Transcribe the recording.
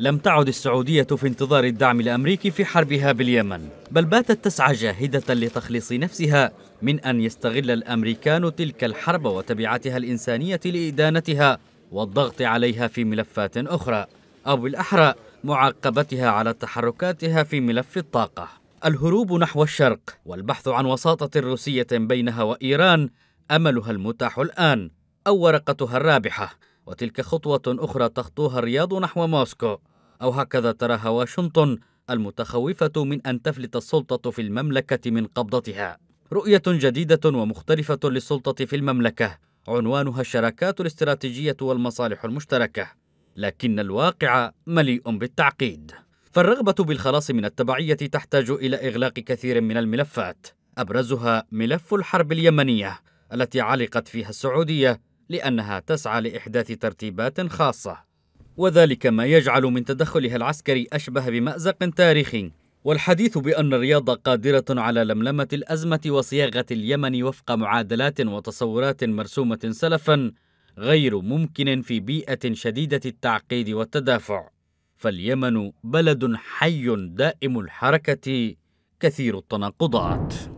لم تعد السعودية في انتظار الدعم الأمريكي في حربها باليمن بل باتت تسعى جاهدة لتخليص نفسها من أن يستغل الأمريكان تلك الحرب وتبعاتها الإنسانية لإدانتها والضغط عليها في ملفات أخرى أو بالأحرى معاقبتها على تحركاتها في ملف الطاقة الهروب نحو الشرق والبحث عن وساطة روسية بينها وإيران أملها المتاح الآن أو ورقتها الرابحة وتلك خطوة أخرى تخطوها الرياض نحو موسكو أو هكذا تراها واشنطن المتخوفة من أن تفلت السلطة في المملكة من قبضتها رؤية جديدة ومختلفة للسلطة في المملكة عنوانها الشراكات الاستراتيجية والمصالح المشتركة لكن الواقع مليء بالتعقيد فالرغبة بالخلاص من التبعية تحتاج إلى إغلاق كثير من الملفات أبرزها ملف الحرب اليمنية التي علقت فيها السعودية لأنها تسعى لإحداث ترتيبات خاصة وذلك ما يجعل من تدخلها العسكري أشبه بمأزق تاريخي والحديث بأن الرياض قادرة على لملمة الأزمة وصياغة اليمن وفق معادلات وتصورات مرسومة سلفا غير ممكن في بيئة شديدة التعقيد والتدافع فاليمن بلد حي دائم الحركة كثير التناقضات